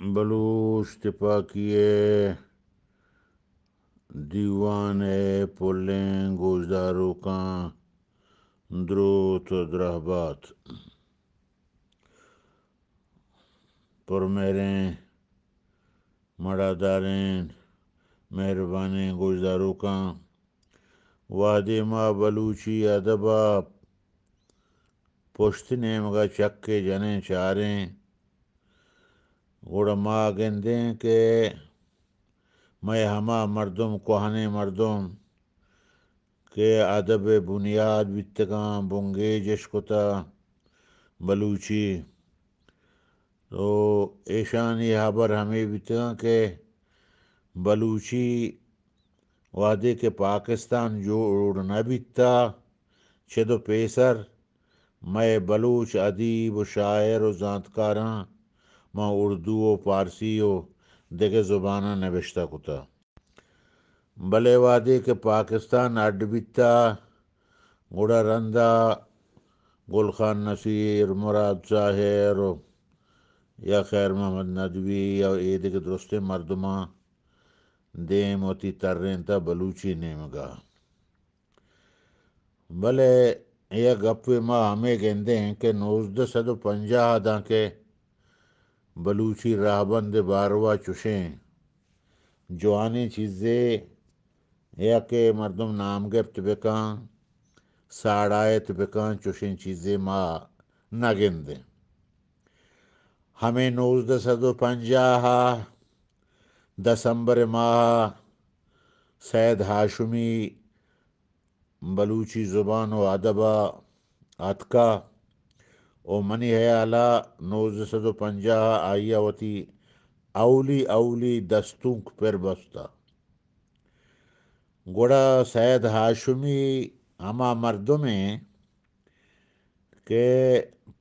बलूस पाकिए दीवान पोलें गोजदारों का द्रोत द्रहबात पर मेरे मड़ादारे मेहरबान गोजदारों का वादे माँ बलूची अदबा पुश्त ने मगा चक्के जने चारें गुड़मा गेंदे के मैं हमा मरदम कोहने मरदम के अदब बुनियाद बितगा बुंगे जशकुता बलूची तो ऐशान यहाँ पर हमें बितगा के बलूची वादे के पाकिस्तान जो उड़ना बिकता छदो पेसर मैं बलूच अदीब शायर और जानकारा मां उर्दू व पारसी व देगे ज़ुबाना नविश्ता कुता भले वादे के पाकिस्तान अड्ड बिता गुड़ा रंदा गुलखान नसीर मुराद साहिर या खैर मोहम्मद नदवी या ईद के दुरुस्त मरदमा दे मोती तर्रें ता बलूची नेमगा भले यह गप्पे माँ हमें कहते हैं कि नौजद सौ पंजा दाँ के बलूची राहबंद बारवा चुशें जवानी चीज़े या के मरदम नामगर तबका साड़ाए तबका चुशें चीज़ें माँ नागिंद हमें नोजद पंजा हा दसंबर माह सैद हाशमी बलूची ज़ुबान व अदबा अतका ओ मनि है आला नोज सदो पंजा आयावती अवली अवली दस्तुंक पर बस्ता गोड़ा सैद हाशमी हमा मर्दों में के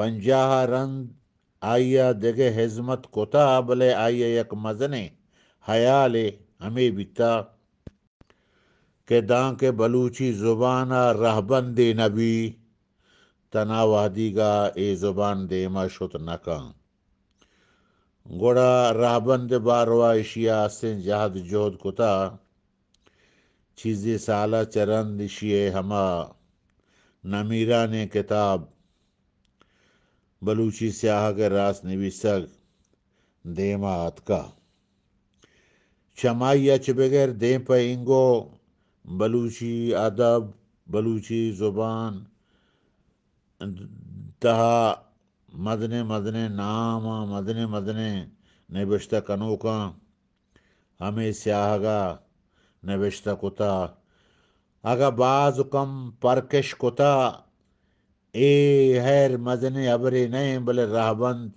पंजाह रंद आइया देगे हिजमत कोता बले आइया यक मजने हयाले हमें बिता के दां के बलूची जुबाना रहबंदे नबी तना वादीगा ए जुबान देमा शुत नका गोड़ा राबंद बारवा इशिया से जहाद जोद कुता चीज़े साला चरंद इशिये हमा नमीरा ने किताब बलूची स्याह के रास निविसक देमा आतका शमाई अच बगैर दे पे बलूची अदब बलूची ज़ुबान दहा मदने मदने नाम मदने मदने नबिश्ता कनोका हमें स्याहगा नबिश्ता कुता अगा बाजुकम परकश कुता ए हैर मदने अबरे नए बले राहबंद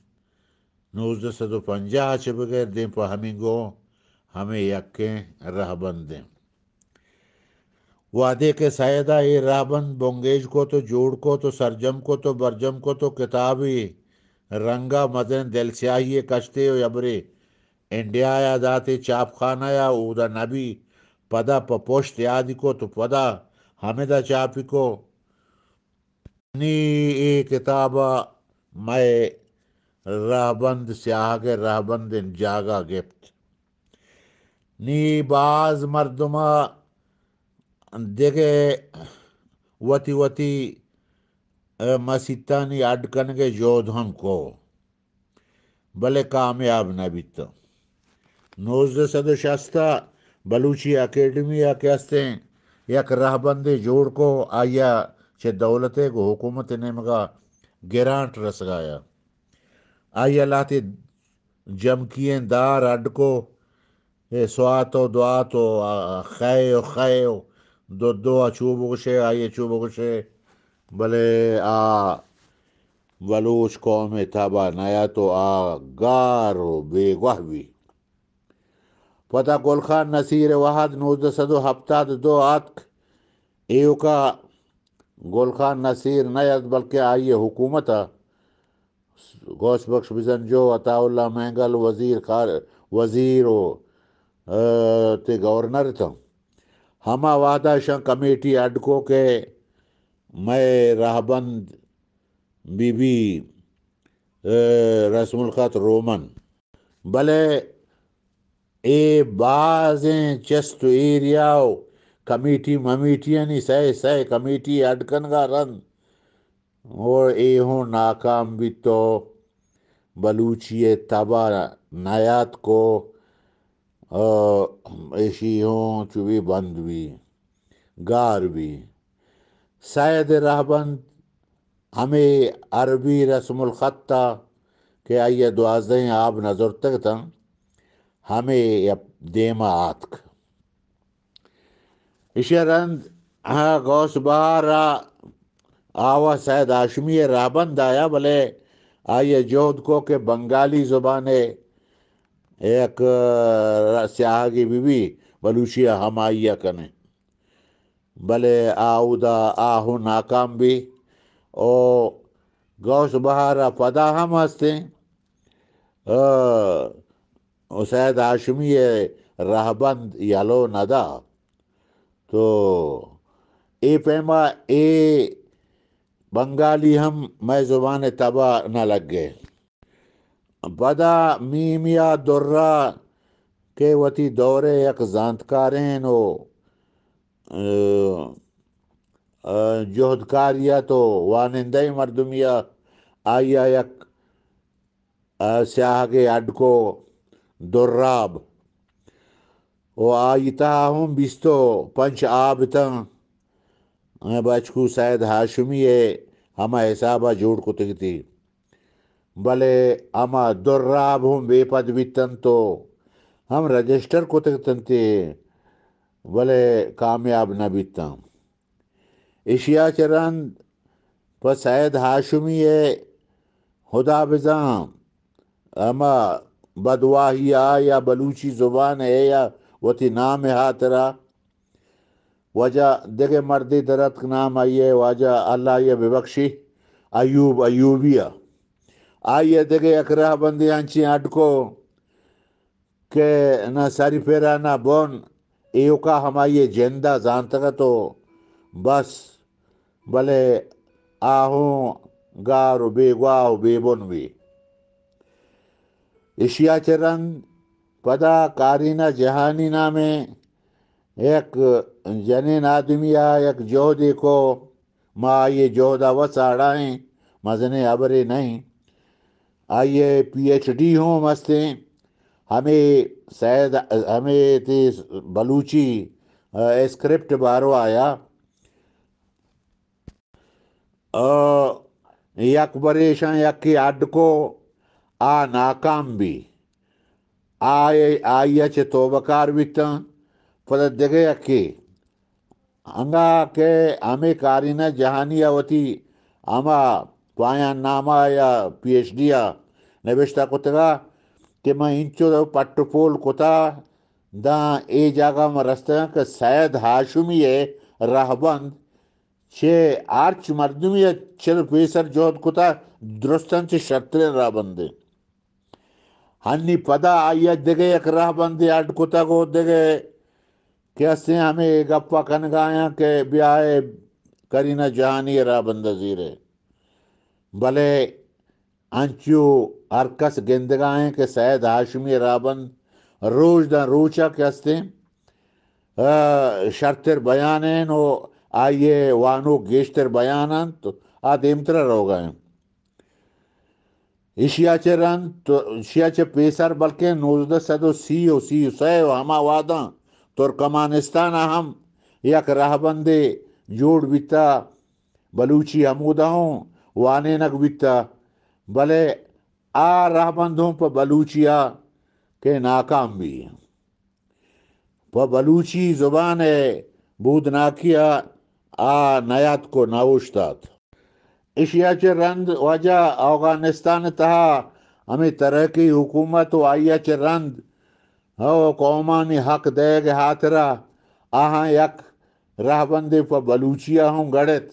नूज सदो पंजा छिप गए दें पर हमें गो हमें यक्के राहबंद दें वादे के सायदा ये राबन बोंगेज को तो जोड़ को तो सरजम को तो बरजम को तो ही रंगा मदन दिल स्याही कश्ते अबरे इंडिया या दाते चाप खाना या उदा नबी पदा पपोश्त आदि को तो पदा हमेदा चापी को नी ए किताबा मैं राबंद स्याह के राबंद जागा गिफ्ट नी बाज मर्दमा देखे वती वती मसीतानी अटकन के जोध हमको भले कामयाब न बीत तो। नोजद शास्त्रा बलूची अकेडमी या कहते हैं या राहबंदी जोड़ को आया चे दौलत को हुकूमत ने मगा गिरांट रस गाया आया लाते जमकिए दार अड को स्वातो दुआ तो खै खै דודו הצ'ובורשה, האי הצ'ובורשה, भले आ वलूच कौम में था तो आ गारो बेगहवी पता कोल खान नसीर वाहद नूज सदो हफ्ता दो आत एयू का गोल खान नसीर नयत बल्कि आई हुकूमत गौस बख्श बिजन जो अताउल्ला मैंगल वजीर खार वजीर ते गवर्नर था वादा शाह कमेटी अडको के मैं राहबंद बीबी रसमुलखत रोमन भले ए बाजें चस्त एरियाओ कमेटी ममीटियन सह सह कमेटी अडकन का रन और ए हो नाकाम भी तो बलूची तबा नायात को एशियों चुवी बंदवी गारवी सैद राहबंद हमें अरबी रसम ख़त्ता के आइए दुआजें आप नज़र तक था हमें देमा आतक इशरंद हाँ गौस बहारा आवा शायद आशमी राबंद आया भले आइए जोध को के बंगाली ज़ुबान एक सिया की बीवी बलूचिया हमाइया कने भले आउदा आहु नाकाम भी ओ गौश बहारा पदा हम हंसते सैद है राहबंद यालो नदा तो ए पैमा ए बंगाली हम मैं जुबान तबा न लग गए बदा मीमिया दुर्रा के वती दौरे यक जानकारें नो जोहदकारिया तो वानंदई मरदमिया आया यक स्याह के अड को दुर्राब वो आयता हूँ बिस्तो पंच आब तंग बचकू शायद हाशमी है हम ऐसा बा जोड़ को तिगती भले अम दुर्राभुम वेपद तो हम रजिस्टर को तक तंते भले कामयाब न बीतता एशिया चरण पर शायद हाशमी है खुदा बजा अमा बदवाहिया या बलूची ज़ुबान है या वती नाम है तेरा वजह देखे मर्दी दरत नाम आई है वजह अल्लाह ये विबख्शी अयूब अयूबिया आइए देखे अकराबंदी यांची आटको के ना सारी फेरा ना बोन यो का हमारी जेंदा जान तो बस भले आहू गारो बेगवा बेबोन भी एशिया के रंग पदा कारीना जहानी नामे एक जनिन आदमी या एक जोह देखो माँ ये जोहदा व साड़ाएँ मजने अबरे नहीं आइए पीएचडी मस्त हैं हमें शायद हमें ते बलूची स्क्रिप्ट बारो आया यक बरेशा यक की अड को आ नाकाम भी आए एच चे तोबकार विता पर दगे अक्के अंगा के हमें कारिना जहानियावती आमा כבר היה נעמה היה PhD, נבשתה כותבה, כמאינצ'ו דו פטרופול כותה दा ए जागा मरस्ता का शायद हाशुमी है राहबंद छे आर्च मर्दुमी है चल पेसर जोहद कुता दुरुस्तन से शत्रे राहबंदे हन्नी पदा आया देगे एक राहबंदी आट कुता को देगे कैसे हमें गप्पा कनगाया के ब्याह करीना जहानी राहबंदा जीरे भले आंचू आर्कस गेंदगाएं के सैद हाशमी रावन रोज द रोचा के हस्ते शर्तर बयान वो आइए वानो गेशतर बयान तो आद इमतरा रोगाएं इशियाचे रन तो चे पेसर बल्कि नोजद सदो सी ओ सी सै हमा वादा तोर कमानिस्तान हम यक राहबंदे जोड़ बिता बलूची हमूदा हूँ वाने नक नकबिकता भले आ राहबंदों पर बलूचिया के नाकाम भी व बलूची ज़ुबान है बूद नाकिया आ नयात को नावोशतात एशिया च रंद वजह अफगानिस्तान तहा हमें तरक्की हुकूमत व आइया च रंद हो कौमा ने हक के हाथरा आहा यक राहबंदे पर बलूचिया हूँ गणित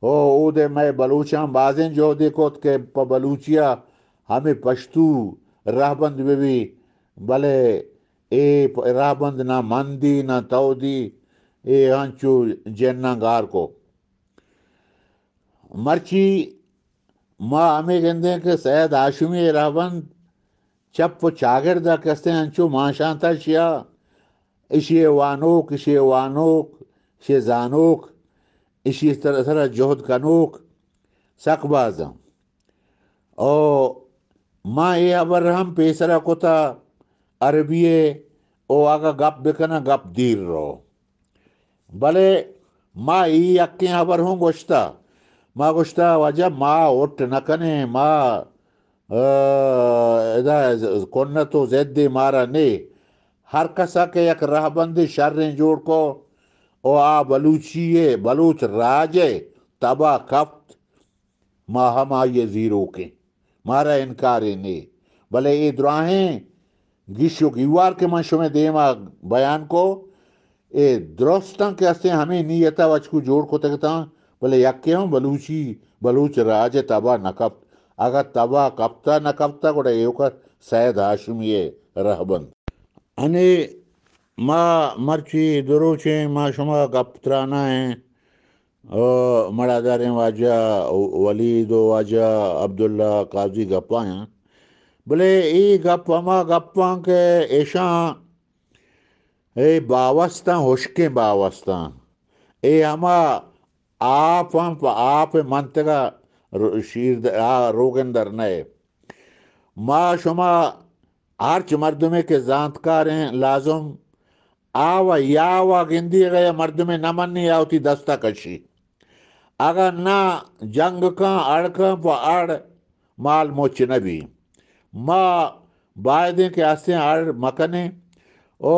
او उदे मैं بلوچان بازن जो देखो के کې हमें पश्तू همې پښتو راهبند وی ए राबंद ना मंदी ना दी ए हंचू गार को मर्ची माँ हमें कहते हैं कि सैद आशमी राबंद चप चागिरदा कहते हैं हंचू माँ शांता शिया इशे वानोक इशे वानोक शे जानोक és írta tara ġoħod kanuk sakbaza. O ma e abraham pesara kota अरबिये ओ आगा गप बेकना गप दीर रो भले माँ ई अक्के हबर हूँ गोश्ता माँ गोश्ता वजह माँ ओट न कने माँ कोन्न तो जैदे मारा ने हर कसा के यक राहबंदी शर्रें जोड़ को और बलूचिए बलूच राजे तबा कफ्त माहमा ये ज़ीरो के मारा इनकार ने भले ये द्राहें गिशो गिवार के मंशो में देमा बयान को ए द्रोस्ता के हस्ते हमें नीयता को जोड़ को तकता भले यके हम बलूची बलूच राज तबा नकब अगर तबा कपता न कपता गोटे सैद हाशमी रहबंद अने माँ मर्ची दुरुचें माँ शुमा गप्त्रानाएँ मड़ा दारें वाजा वलीद वाजा अब्दुल्ला काजी गप्पायाँ बोले ई गप अमा गप्पा के ऐशा ए बावस्ता हुशके बावस्ता ए हमा आप हम आप मंतगा शीर रोगंदर नए माँ शुमा आर्च मर्दमे के जानकार हैं लाजम ಆವ ಗಿಂದಿಗೆಯ ಮರ್ದ में ನಮನ್ನಿ ಯಾವತಿ ದಸ್ತಕಶಿ ಆಗ ನಾ ಜಂಗ್ ಕ ಅಳ್ಕ ಪ ಅಡ್ माल मोच नबी मा बायदे के आस्ते अड़ मकने ओ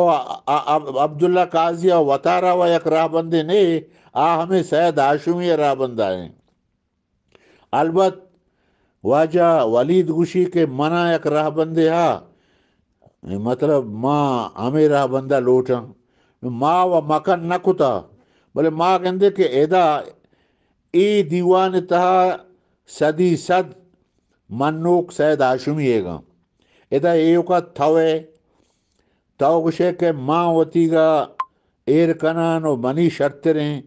अब्दुल्ला काजी और वतारा व एक बंदे ने आ हमें सैद राह बंदा है अलबत वाजा वलीद गुशी के मना एक राहबंदे हा मतलब माँ हमें रहा बंदा लोटा माँ व मकन नकुता बोले माँ कहते कि एदा ए दीवान तहा सदी सद मनोक सैद आशुमिएगा एदा एव का थवे तव कुशे के माँ वती का एर कना और मनी शर्तरें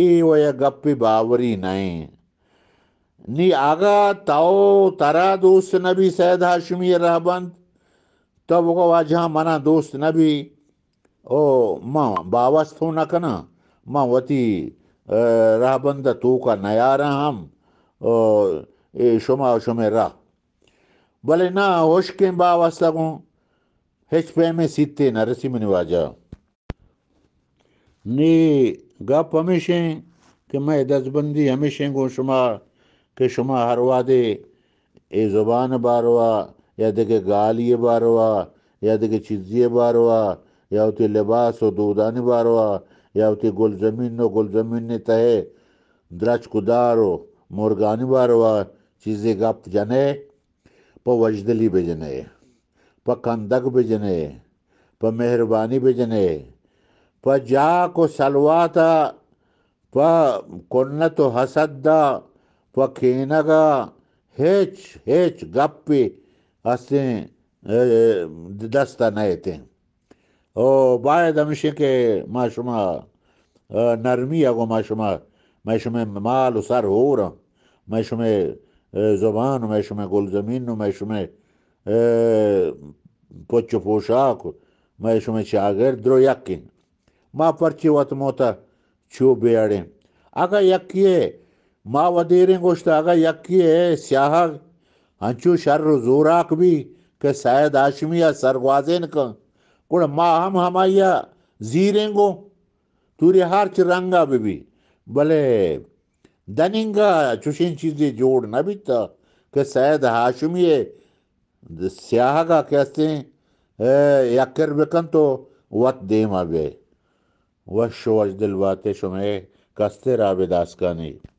ए वया गप्पी बावरी नहीं नी आगा तरा दूस न भी सैद हाशमी रहबंद तब उगवा जहाँ मना दोस्त न भी ओ माँ बावस थो न कना माँ वती बंद तो का नया रहा हम ए शुमा शुमे राह भले ना होश के बावस लगो हेच पे में सीते न रसी मनिवाजा ने गप हमेशे कि मैं दसबंदी हमेशे को शुमा के शुमा हरवा दे ए जुबान बारवा ಯಾದಕ್ಕೆ ಗಾಲಿಯೇ ಬಾರುವ ಯಾದಕ್ಕೆ ಚಿಜ್ಜಿಯೇ ಬಾರುವ ಯಾವತಿ ಲಿಬಾಸೋ ದೂದಾನಿ ಬಾರುವ ಯಾವತಿ ಗುಲ್ ಜಮೀನೋ ಗುಲ್ ಜಮೀನಿ ತಹೆ ದ್ರಾಚ್ ಕುದಾರೋ ಮುರ್ಗಾನಿ ಬಾರುವ चीज़ें गप जने प वजदली बेजने प कंदक बेजने प मेहरबानी बेजने प जा को सलवाता प कुन्न तो हसदा प खेनगा हेच हेच गप्पी assim, दस्ता neite. O baia da mexer que mais uma नरमी आगो मैशुमा मैशुमे माल उसार होर मैशुमे जुबान मैशुमे गुल जमीन मैशुमे पोच पोशाक मैशुमे शागिर द्रो यक्किन माँ पर्ची वत मोता छू बेड़े अगर यक्किए माँ वदीरें गोश्त अगर यक्किए स्याहा हांच्यो शर्र जोराक भी के शायद आशमिया सरवाजेन क माह हम हमाया जीरेंगो तुरे हार रंगा बीबी भले दनिंगा चुशिन चीजें जोड़ ना तो के शायद हाशमिये स्याह का कहते हैं यकर बेकन तो वत दे मे वश वश दिलवाते शुमे रावे दास का नहीं